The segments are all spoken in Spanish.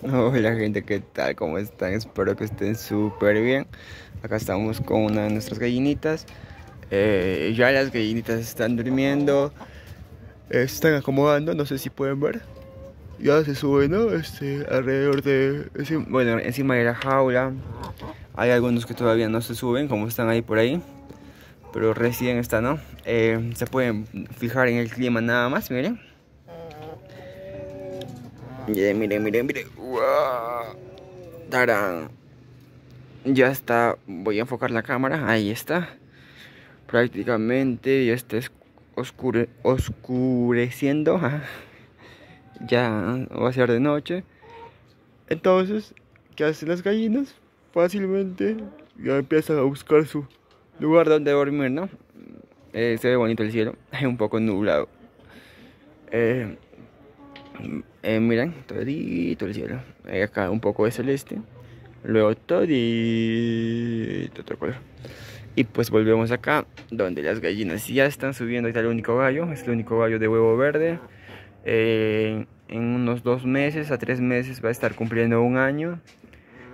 Hola gente, ¿qué tal? ¿Cómo están? Espero que estén súper bien. Acá estamos con una de nuestras gallinitas. Eh, ya las gallinitas están durmiendo. están acomodando, no sé si pueden ver. Ya se suben, ¿no? Este, alrededor de... Bueno, encima de la jaula. Hay algunos que todavía no se suben, como están ahí por ahí. Pero recién están, ¿no? Eh, se pueden fijar en el clima nada más, miren. Miren, miren, miren, Ya está. Voy a enfocar la cámara. Ahí está. Prácticamente ya está oscureciendo. Ya va a ser de noche. Entonces, ¿qué hacen las gallinas? Fácilmente ya empiezan a buscar su lugar donde dormir, ¿no? Eh, se ve bonito el cielo. Es un poco nublado. Eh, eh, miren, todito el cielo. acá un poco de celeste. Luego todito otro Y pues volvemos acá, donde las gallinas ya están subiendo. está el único gallo. Es el único gallo de huevo verde. Eh, en unos dos meses a tres meses va a estar cumpliendo un año.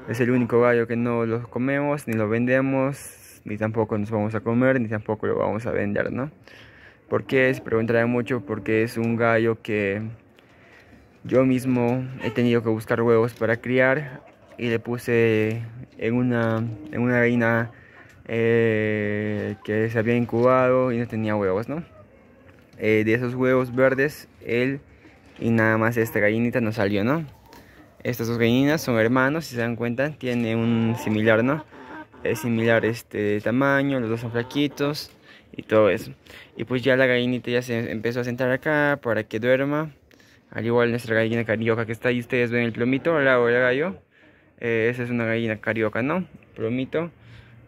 Es el único gallo que no lo comemos, ni lo vendemos, ni tampoco nos vamos a comer, ni tampoco lo vamos a vender, ¿no? porque es Se preguntarán mucho porque es un gallo que yo mismo he tenido que buscar huevos para criar y le puse en una, en una gallina eh, que se había incubado y no tenía huevos, ¿no? Eh, de esos huevos verdes, él y nada más esta gallinita no salió, ¿no? Estas dos gallinas son hermanos, si se dan cuenta, tiene un similar, ¿no? Es similar este tamaño, los dos son flaquitos y todo eso. Y pues ya la gallinita ya se empezó a sentar acá para que duerma. Al igual nuestra gallina carioca que está ahí, ustedes ven el plomito, hola, hola gallo. Eh, esa es una gallina carioca, ¿no? Plomito.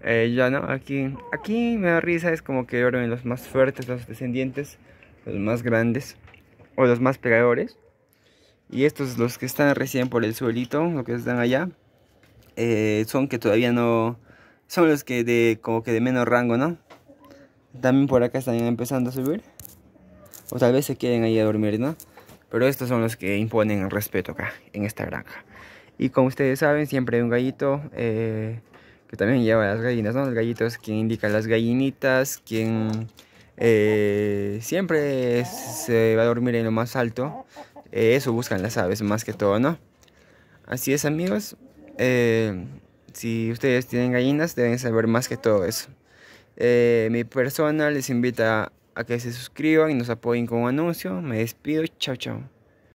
Eh, ya no, aquí, aquí me da risa, es como que ven los más fuertes, los descendientes, los más grandes o los más pegadores. Y estos, los que están recién por el suelito, los que están allá, eh, son que todavía no, son los que de, como que de menos rango, ¿no? También por acá están empezando a subir. O tal vez se queden ahí a dormir, ¿no? Pero estos son los que imponen el respeto acá, en esta granja. Y como ustedes saben, siempre hay un gallito eh, que también lleva las gallinas, ¿no? los gallitos quien indica las gallinitas, quien eh, siempre se va a dormir en lo más alto. Eh, eso buscan las aves más que todo, ¿no? Así es, amigos. si ustedes tienen gallinas, deben saber más que todo eso. mi persona les invita a que se suscriban y nos apoyen con un anuncio. Me despido, chao chao.